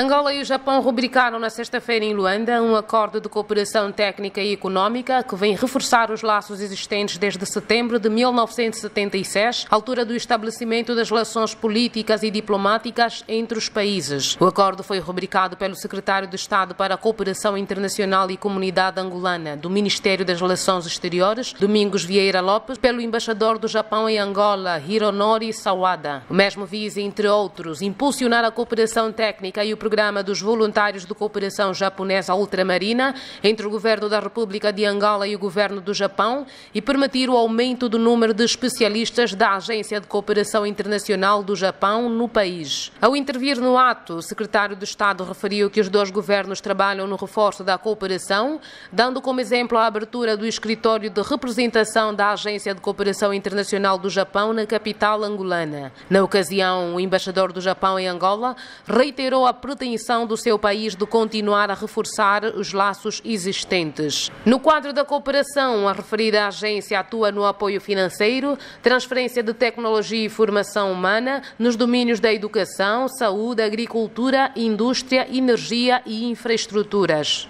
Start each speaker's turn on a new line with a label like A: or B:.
A: Angola e o Japão rubricaram na sexta-feira em Luanda um acordo de cooperação técnica e económica que vem reforçar os laços existentes desde setembro de 1976, altura do estabelecimento das relações políticas e diplomáticas entre os países. O acordo foi rubricado pelo secretário de Estado para a Cooperação Internacional e Comunidade Angolana do Ministério das Relações Exteriores, Domingos Vieira Lopes, pelo embaixador do Japão em Angola, Hironori Sawada. O mesmo visa, entre outros, impulsionar a cooperação técnica e o programa dos voluntários de cooperação japonesa ultramarina entre o governo da República de Angola e o governo do Japão e permitir o aumento do número de especialistas da Agência de Cooperação Internacional do Japão no país. Ao intervir no ato, o secretário de Estado referiu que os dois governos trabalham no reforço da cooperação, dando como exemplo a abertura do escritório de representação da Agência de Cooperação Internacional do Japão na capital angolana. Na ocasião, o embaixador do Japão em Angola reiterou a pretensão do seu país de continuar a reforçar os laços existentes. No quadro da cooperação, a referida agência atua no apoio financeiro, transferência de tecnologia e formação humana nos domínios da educação, saúde, agricultura, indústria, energia e infraestruturas.